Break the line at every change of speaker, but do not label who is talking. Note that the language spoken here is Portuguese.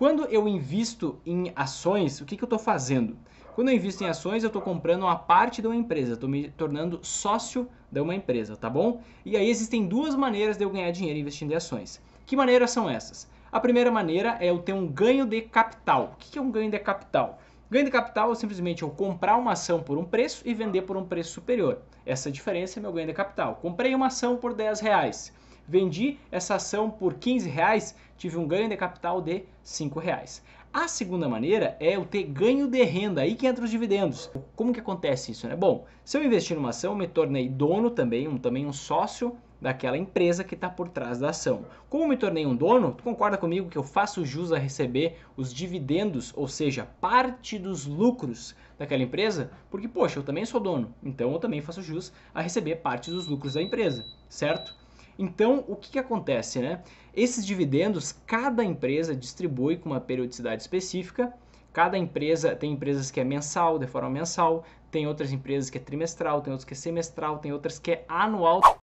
Quando eu invisto em ações, o que, que eu estou fazendo? Quando eu invisto em ações, eu estou comprando uma parte de uma empresa, estou me tornando sócio de uma empresa, tá bom? E aí existem duas maneiras de eu ganhar dinheiro investindo em ações. Que maneiras são essas? A primeira maneira é eu ter um ganho de capital. O que é um ganho de capital? Ganho de capital é simplesmente eu comprar uma ação por um preço e vender por um preço superior. Essa é diferença é meu ganho de capital. Comprei uma ação por 10 reais Vendi essa ação por 15 reais, tive um ganho de capital de 5 reais. A segunda maneira é o ter ganho de renda, aí que entra os dividendos. Como que acontece isso, né? Bom, se eu investir numa ação, me tornei dono também, um, também um sócio daquela empresa que está por trás da ação. Como me tornei um dono, tu concorda comigo que eu faço jus a receber os dividendos, ou seja, parte dos lucros daquela empresa? Porque, poxa, eu também sou dono, então eu também faço jus a receber parte dos lucros da empresa, certo? Então, o que, que acontece, né? Esses dividendos, cada empresa distribui com uma periodicidade específica. Cada empresa tem empresas que é mensal, de forma mensal, tem outras empresas que é trimestral, tem outras que é semestral, tem outras que é anual.